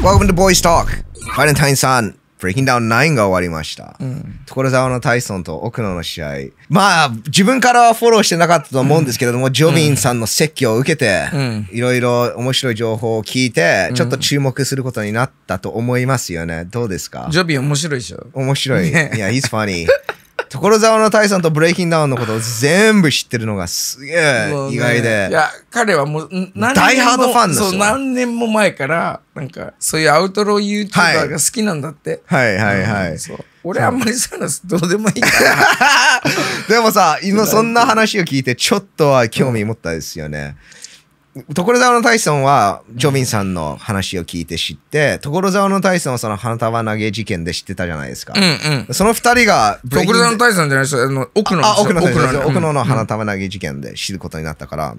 Welcome to Boys Talk! バレンタインさん、ブレイキンダウン9が終わりました。うん、所沢のタイソンと奥野の試合。まあ、自分からはフォローしてなかったと思うんですけれども、うん、ジョビンさんの説教を受けて、いろいろ面白い情報を聞いて、ちょっと注目することになったと思いますよね。どうですかジョビン面白いでしょ面白い。いや、he's funny. 所沢の大さんとブレイキンダウンのことを全部知ってるのがすげえ意外で、ね、いや彼はもう大ハードファンですよ何年も前からなんかそういうアウトロー YouTuber が好きなんだって、はい、はいはいはい、そう俺あんまりそういうのどうでもいいから でもさ今そんな話を聞いてちょっとは興味持ったですよね、うん所沢のタイソンは、ジョビンさんの話を聞いて知って、所沢のタイソンはその花束投げ事件で知ってたじゃないですか。うんうん、その二人が、所沢のタイソンじゃないですあの奥の奥の奥の花束投げ事件で知ることになったから、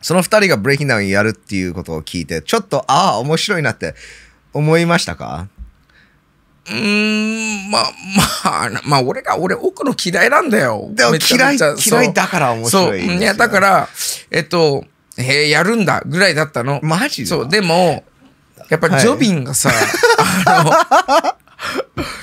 その二人がブレイキンダウンやるっていうことを聞いて、ちょっと、ああ、面白いなって思いましたかうーん、まあ、まあ、まあ、俺が、俺、奥の嫌いなんだよ。でも嫌い、嫌いだから面白い、そう。いや、だから、えっと、へえ、やるんだぐらいだったの。マジでそう、でも、やっぱジョビンがさ、あの、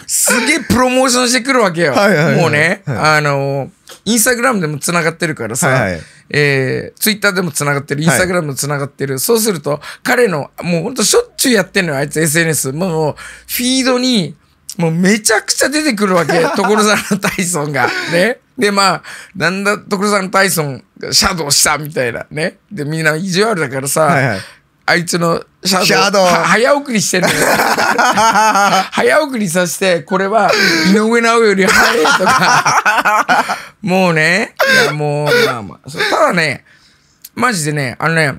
すげえプロモーションしてくるわけよ。もうね、あの、インスタグラムでもつながってるからさ、はいはい、えー、ツイッターでもつながってる、インスタグラムもつながってる、はい、そうすると、彼の、もうほんとしょっちゅうやってんのよ、あいつ SNS。もう、フィードに、もうめちゃくちゃ出てくるわけ。所沢のタイソンが。ね。で、まあ、なんだ、所沢のタイソン、シャドウしたみたいなね。で、みんな意地悪だからさ、はいはい、あいつのシャドウ早送りしてるのよ。早送りさせて、これは井上直より早いとか。もうね、いやもう、まあまあ。ただね、マジでね、あのね、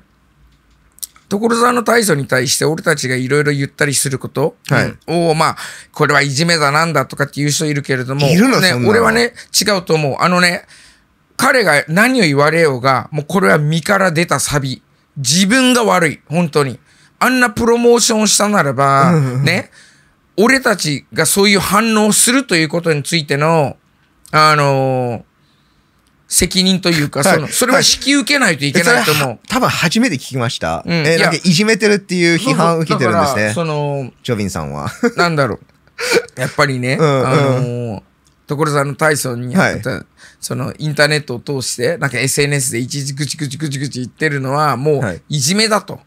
所沢の大将に対して俺たちがいろいろ言ったりすることを、はい、まあ、これはいじめだなんだとかっていう人いるけれども、いるのね、俺はね、違うと思う。あのね、彼が何を言われようが、もうこれは身から出たサビ。自分が悪い、本当に。あんなプロモーションをしたならば、ね、俺たちがそういう反応をするということについての、あのー責任というか、その、それは引き受けないといけないと思う。多分初めて聞きました。うん、えー、なんかいじめてるっていう批判を受けてるんですね。その、ジョビンさんは。なんだろう。やっぱりね、うん、あのー、所沢のタイソンにった、はい、そのインターネットを通して、なんか SNS でいちいちぐちぐちぐちぐち言ってるのは、もういじめだと。はい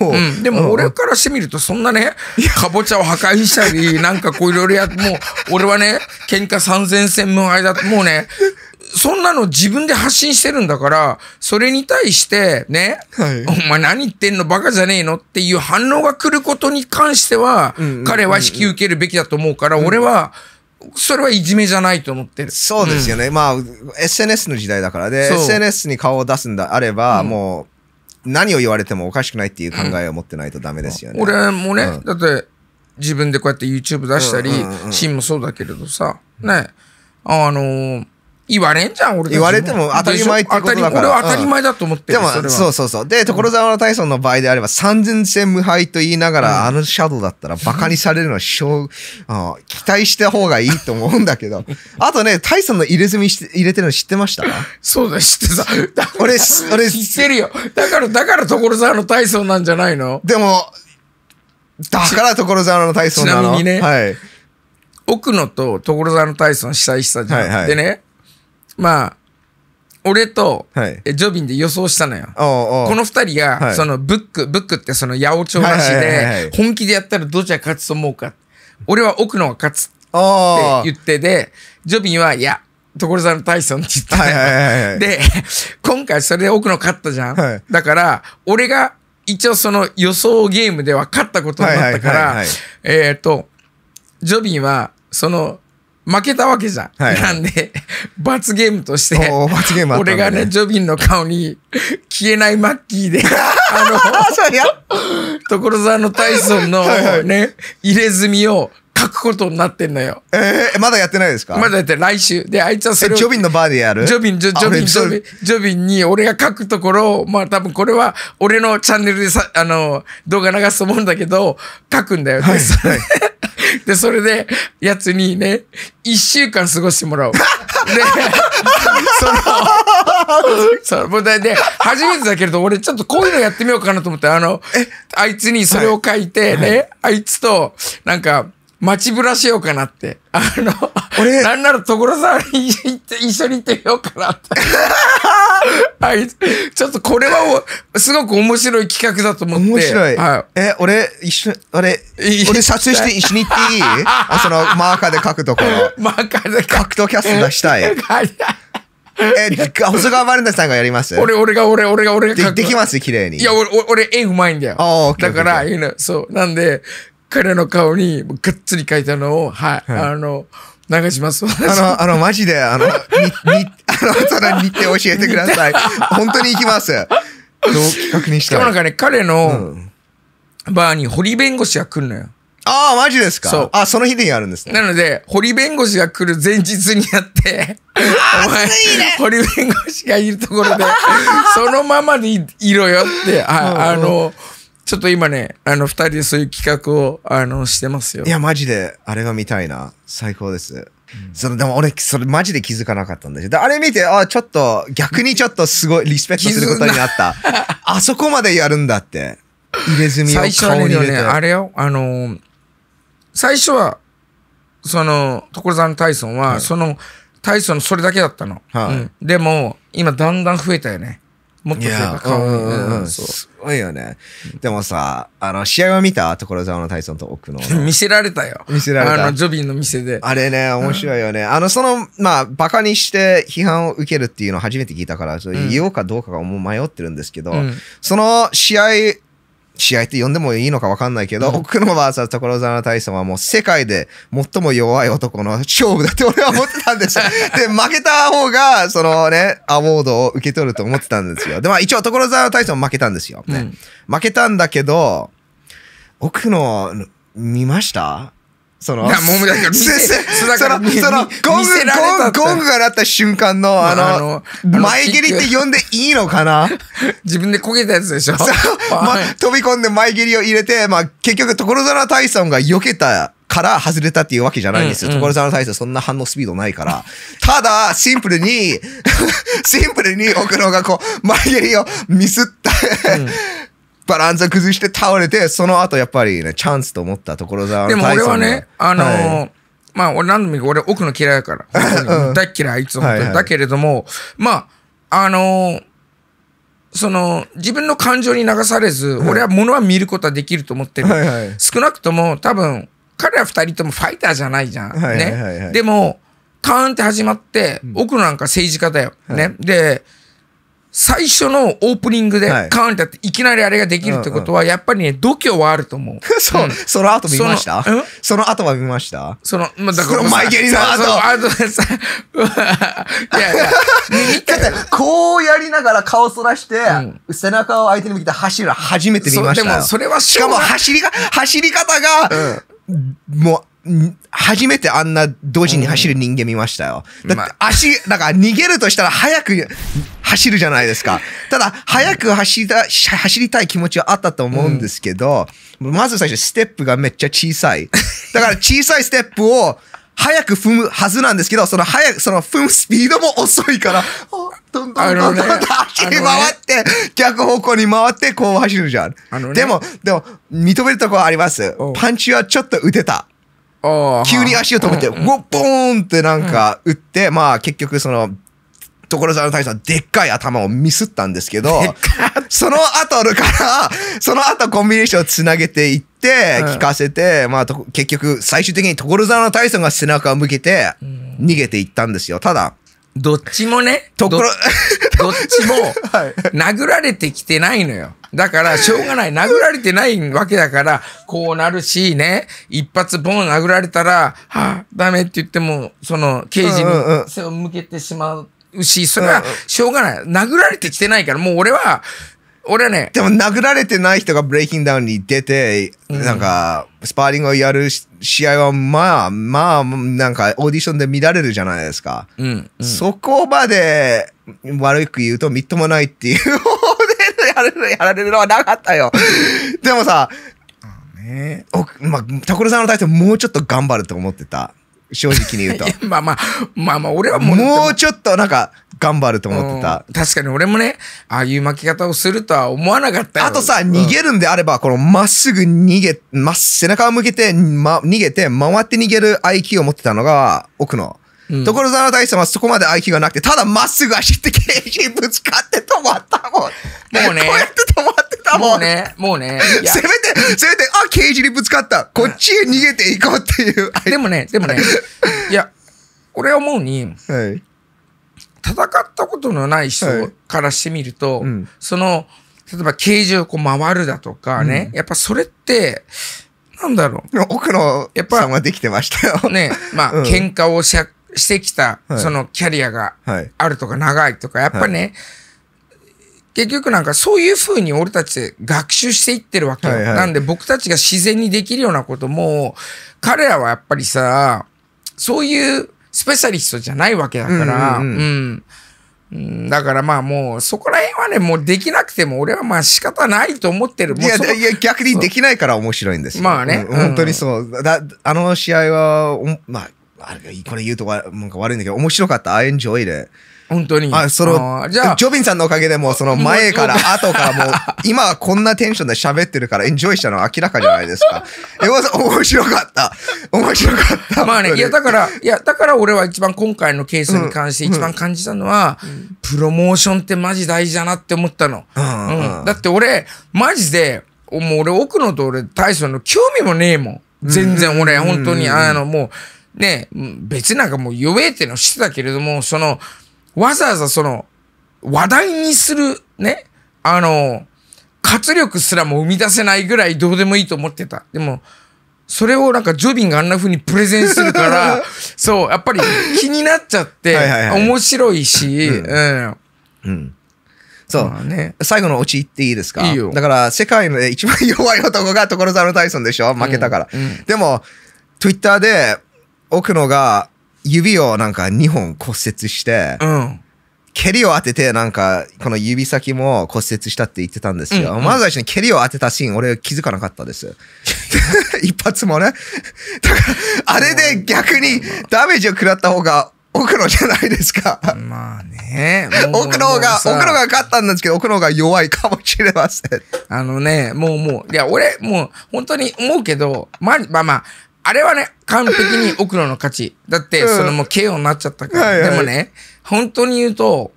うん、でも俺からしてみるとそんなね、かぼちゃを破壊したり、なんかこういろいろやって、もう俺はね、喧嘩三千0 0戦無敗だって、もうね、そんなの自分で発信してるんだから、それに対して、ね、はい、お前何言ってんのバカじゃねえのっていう反応が来ることに関しては、彼は引き受けるべきだと思うから、俺は、それはいじめじゃないと思ってる。そうですよね。うん、まあ、SNS の時代だからで、SNS に顔を出すんだあれば、もう、何を言われてもおかしくないっていう考えを持ってないとダメですよね。うん、俺もね、だって、自分でこうやって YouTube 出したり、シーンもそうだけれどさ、ね、あのー言われんじゃん、俺たち言われても当たり前ってことだから。俺は当たり前だと思ってる、うん、でも、そうそうそう。で、所沢の体操の場合であれば、3000戦無敗と言いながら、うん、あのシャドウだったら馬鹿にされるのはしょう、あ期待した方がいいと思うんだけど。あとね、体操の入れ墨して入れてるの知ってましたそうだ、知ってた。俺、俺、知ってるよ。だから、だから所沢の体操なんじゃないのでも、だから所沢の体操なのちなみにね。はい。奥野と所沢の体操の被災したじゃん。はいはい、でね、まあ、俺と、はいジョビンで予想したのよ。おうおうこの二人が、はいそのブック、ブックってその八百長らしいで本気でやったらどっちが勝つと思うか。俺は奥のが勝つって言ってで、ジョビンは、いや、所沢の大孫って言ったはいはいはいで、今回それで奥の勝ったじゃん。はいだから、俺が一応その予想ゲームでは勝ったことになったからはい、えっと、ジョビンは、その、負けたわけじゃん。はいはいなんで、罰ゲームとして、罰ゲーム俺がねジョビンの顔に消えないマッキーで、あの、所沢のタイソンのね、入れ墨を書くことになってんのよ。ええまだやってないですかまだやって来週。で、あいつはそれジョビンのバーでやるジョビン、ジョビン、ジョビン、ジョビンに俺が書くところを、まあ多分これは俺のチャンネルでさ、あの、動画流すと思うんだけど、書くんだよ。はい、で、それで、やつにね、一週間過ごしてもらおう。で、その、その、で、初めてだけれど、俺ちょっとこういうのやってみようかなと思って、あの、あいつにそれを書いてね、はい、あいつと、なんか、街ぶらしようかなって。あの、俺、なんなら所沢に行って、一緒に行ってみようかなって。はい。ちょっとこれはすごく面白い企画だと思って。面白い。はい、え、俺、一緒、俺、俺撮影して一緒に行っていい あそのマーカーで書くところ。マーカーで書く。格闘キャスト出したい。え、細川バレンタさんがやります俺、俺が、俺、俺が、俺がで。できます綺麗に。いや、俺、俺、絵うまいんだよ。ああ、だから、いいの、そう。なんで、彼の顔にがっつり書いたのを、はい、はい、あの、流します。あの、あの、マジで、あの、に、に、あの、その日程教えてください。本当に行きます。どう企画にしたら。もなんかね、彼の、バーに堀弁護士が来るのよ。ああ、マジですかそう。あ、その日であるんですね。なので、堀弁護士が来る前日にやって、お前、ね、堀弁護士がいるところで、そのままでいろよって、ああの、ちょっと今ね、あの、二人でそういう企画を、あの、してますよ。いや、マジで、あれが見たいな。最高です。うん、そのでも俺、それマジで気づかなかったんですよ。あれ見て、あちょっと、逆にちょっとすごいリスペクトすることになった。あそこまでやるんだって。入れ墨を顔に入れて。ね、あれよ、あのー、最初は、その、所沢のタイソンは、はい、その、タイソンそれだけだったの。はいうん、でも、今だんだん増えたよね。もっといや、うんうんうん、すごいよね。でもさ、あの、試合は見た所沢の体操と奥の。見せられたよ。見せられた。あの、ジョビンの店で。あれね、面白いよね。あの、その、まあ、馬鹿にして批判を受けるっていうのを初めて聞いたから、そ言おうかどうかがもう迷ってるんですけど、その試合試合って呼んでもいいのか分かんないけど、うん、奥野 VS 所沢大佐はもう世界で最も弱い男の勝負だって俺は思ってたんですよ。で、負けた方が、そのね、アォードを受け取ると思ってたんですよ。で、まあ一応所沢大佐も負けたんですよ、ね、うん、負けたんだけど、奥野見ましたその、もうその、その、ゴング、ゴング、ゴングが鳴った瞬間の、あの、前蹴りって呼んでいいのかな自分でこけたやつでしょう、ま、飛び込んで前蹴りを入れて、まあ、結局、所沢大さんが避けたから外れたっていうわけじゃないんですよ。所沢大佐そんな反応スピードないから。ただ、シンプルに シンプルに奥野がこう、前蹴りをミスった、バランス崩して倒れて、その後やっぱりね、チャンスと思ったころだ。でも俺はね、あのーはいまあ、俺何度も言う俺奥の嫌いだから。大嫌い、あいつも。だけれども、まあ、あのー、その、自分の感情に流されず、俺は物は見ることはできると思ってる。少なくとも、多分、彼ら二人ともファイターじゃないじゃん。ね。でも、カーンって始まって、奥なんか政治家だよ。ね。で、最初のオープニングでカーンってやっていきなりあれができるってことはやっぱりね度胸はあると思う。そう、その後見ましたその後は見ましたその、まだから後あとでさ、いやいや、てこうやりながら顔そらして、背中を相手に向けて走る初めて見ましたでもそれはしかも走りが、走り方が、もう初めてあんな同時に走る人間見ましたよ。だって足、だから逃げるとしたら早く、走るじゃないですか。ただ、早く走りた走りたい気持ちはあったと思うんですけど、うん、まず最初、ステップがめっちゃ小さい。だから、小さいステップを、早く踏むはずなんですけど、その早く、その踏むスピードも遅いから、どんどんどんどんどん走り回って、逆方向に回ってこう走るじゃん。ね、でも、でも、認めるとこはあります。パンチはちょっと打てた。急に足を止めて、ウォッポーンってなんか打って、まあ結局その所沢の谷さでっかい頭をミスったんですけど、その後から、その後コンビネーションをつなげていって、聞かせて、うん、まあ、結局、最終的に所沢の大さが背中を向けて、逃げていったんですよ。ただ、どっちもね、ところ、どっちも、殴られてきてないのよ。だから、しょうがない。殴られてないわけだから、こうなるし、ね。一発ボン殴られたら、はあ、ダメって言っても、その、刑事に背を向けてしまうし、それはしょうがない。殴られてきてないから、もう俺は、俺はね。でも殴られてない人がブレイキンダウンに出て、なんか、スパーリングをやる試合は、まあ、まあ、なんか、オーディションで見られるじゃないですか。うん、うん、そこまで、悪く言うと、みっともないっていう方でやられるやられるのはなかったよ。でもさ、ね、おまあ、所さんの対してもうちょっと頑張ると思ってた。正直に言うと まあまあまあまあ俺はもうもうちょっとなんか頑張ると思ってた、うん、確かに俺もねああいう巻き方をするとは思わなかったあとさ、逃げるんであればこのまっすぐ逃げ、ま、背中を向けて、ま、逃げて回って逃げる IQ を持ってたのが奥の所沢大さんはそこまで IQ がなくて、ただまっすぐ走って、景品ぶつかって止まったもん。もうね。こうやってったもん。もうね、もうね。せめて、せめて、あ、ケージにぶつかった。こっちへ逃げていこうっていう。でもね、でもね、いや、俺は思うに、はい、戦ったことのない人からしてみると、はいうん、その、例えばケージをこう回るだとかね、うん、やっぱそれって、なんだろう。奥のさんはできてましたよ。ね、まあ、うん、喧嘩をししてきた、そのキャリアがあるとか長いとか、やっぱね、はい結局なんかそういうふうに俺たち学習していってるわけよ。はいはい、なんで僕たちが自然にできるようなことも、彼らはやっぱりさ、そういうスペシャリストじゃないわけだから、うんうん、うんうんだからまあもうそこら辺はね、もうできなくても俺はまあ仕方ないと思ってる。いや、いや逆にできないから面白いんですよ。まあね、うん。本当にそう。だあの試合は、まあ、これ言うとなんか悪いんだけど、面白かった。I e n j o y で。本当に。あ、その、じゃあ、ジョビンさんのおかげでもその前から 後からもう、今はこんなテンションで喋ってるから、エンジョイしたのは明らかじゃないですか。え、面白かった。面白かった。まあね、いや、だから、いや、だから俺は一番今回のケースに関して一番感じたのは、うんうん、プロモーションってマジ大事だなって思ったの。うん、うん、だって俺、マジで、もう俺、奥野と俺、大将の興味もねえもん。全然俺、本当に、あの、もう、ね、別なんかもう、弱えってのしてたけれども、その、わざわざその、話題にする、ね、あの、活力すらも生み出せないぐらいどうでもいいと思ってた。でも、それをなんかジョビンがあんな風にプレゼンするから、そう、やっぱり気になっちゃって、面白いし、うん。そう。ね、最後のオチ言っていいですかいいよ。だから、世界の一番弱い男が所沢のタイソンでしょ負けたから。うんうん、でも、ツイッターで、奥野が、指をなんか2本骨折して、うん。蹴りを当てて、なんか、この指先も骨折したって言ってたんですよ。うんうん、まず最初に蹴りを当てたシーン、俺気づかなかったです。一発もね。だから、あれで逆にダメージを食らった方が、奥のじゃないですか。まあね。奥の方が、奥の方が勝ったんですけど、奥の方が弱いかもしれません。あのね、もうもう、いや、俺、もう、本当に思うけど、ままあ、まあ、あれはね、完璧に奥野の勝ち。だって、そのもう KO になっちゃったから。はいはい、でもね、本当に言うと、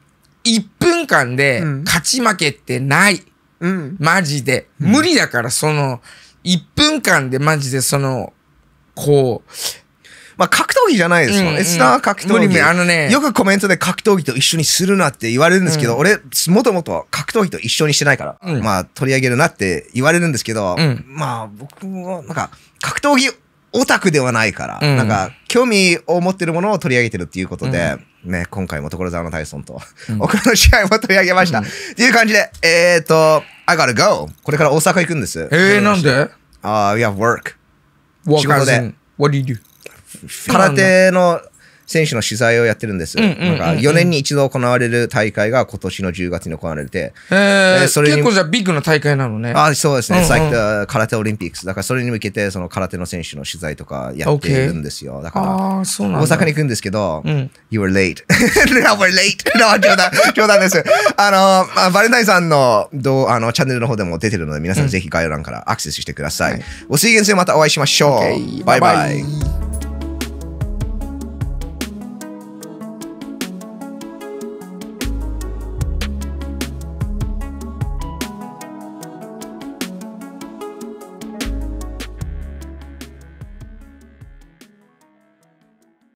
1分間で勝ち負けってない。うん、マジで。無理だから、その、1分間でマジでその、こう、まあ、格闘技じゃないですもんね。う格闘技。あのね。よくコメントで格闘技と一緒にするなって言われるんですけど、うん、俺、もともと格闘技と一緒にしてないから、うん、まあ、取り上げるなって言われるんですけど、うん、まあ、僕も、なんか、格闘技オタクではないから、うん、なんか、興味を持ってるものを取り上げてるっていうことで、うん、ね、今回も所沢の大孫と、うん、僕の試合も取り上げました。っていう感じで、えっ、ー、と、I gotta go! これから大阪行くんです。えー、なんでああ、いや、work。仕事で。What do you do? 空手の選手の取材をやってるんです。なんか4年に一度行われる大会が今年の10月に行われて。それ結構じゃビッグな大会なのね。あそうですね。さっき空手オリンピックス。だからそれに向けてその空手の選手の取材とかやってるんですよ。だから大阪に行くんですけど、You were late. no, we're late. No, 冗談、冗談です。あの、バレンタインさんのどうあのチャンネルの方でも出てるので皆さんぜひ概要欄からアクセスしてください。お水源生、またお会いしましょう。バイバイ。バイバイ